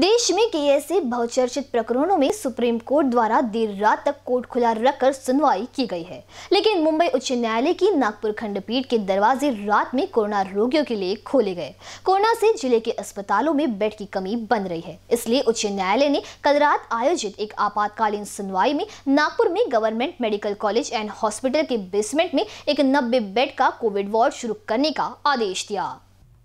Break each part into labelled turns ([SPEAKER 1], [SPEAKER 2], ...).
[SPEAKER 1] देश में कई ऐसे बहुचर्चित प्रकरणों में सुप्रीम कोर्ट द्वारा देर रात तक कोर्ट खुला रखकर सुनवाई की गई है लेकिन मुंबई उच्च न्यायालय की नागपुर खंडपीठ के दरवाजे रात में कोरोना रोगियों के लिए खोले गए कोरोना से जिले के अस्पतालों में बेड की कमी बन रही है इसलिए उच्च न्यायालय ने कल रात आयोजित एक आपातकालीन सुनवाई में नागपुर में government medical college and hospital के बेसमेंट में एक नब्बे बेड का कोविड वार्ड शुरू करने का आदेश दिया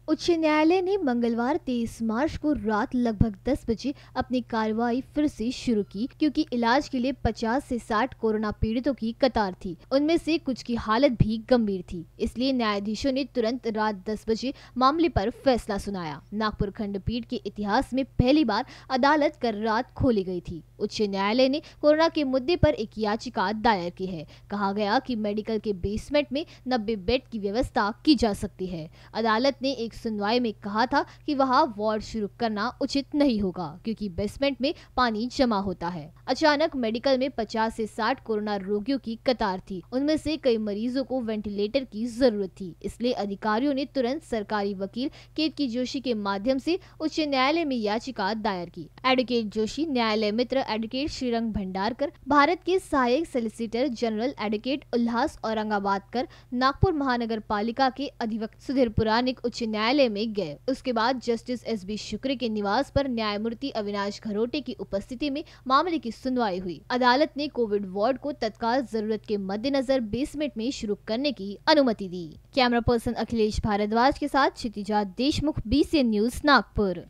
[SPEAKER 1] उच्च न्यायालय ने मंगलवार 23 मार्च को रात लगभग 10 बजे अपनी कार्रवाई फिर से शुरू की क्योंकि इलाज के लिए 50 से 60 कोरोना पीड़ितों की कतार थी उनमें से कुछ की हालत भी गंभीर थी इसलिए न्यायाधीशों ने तुरंत रात 10 बजे मामले पर फैसला सुनाया नागपुर खंडपीठ के इतिहास में पहली बार अदालत कर रात खोली गयी थी उच्च न्यायालय ने कोरोना के मुद्दे आरोप एक याचिका दायर की है कहा गया की मेडिकल के बेसमेंट में नब्बे बेड की व्यवस्था की जा सकती है अदालत ने एक सुनवाई में कहा था कि वहाँ वार्ड शुरू करना उचित नहीं होगा क्योंकि बेसमेंट में पानी जमा होता है अचानक मेडिकल में पचास से साठ कोरोना रोगियों की कतार थी उनमें से कई मरीजों को वेंटिलेटर की जरूरत थी इसलिए अधिकारियों ने तुरंत सरकारी वकील केतकी जोशी के माध्यम से उच्च न्यायालय में याचिका दायर की एडवोकेट जोशी न्यायालय मित्र एडवोकेट श्रीरंग भंडारकर भारत के सहायक solicitor general advocate Ullas Aurangabadkar Nagpur महानगर पालिका के अधिवक्त सुधीर पुराणिक उच्च न्यायालय न्यायालय में गए उसके बाद जस्टिस एस बी शुक्र के निवास पर न्यायमूर्ति अविनाश घरोटे की उपस्थिति में मामले की सुनवाई हुई अदालत ने कोविड वार्ड को तत्काल जरूरत के मद्देनजर बेसमेंट में शुरू करने की अनुमति दी कैमरा पर्सन अखिलेश भारद्वाज के साथ क्षितिजा देशमुख बी न्यूज नागपुर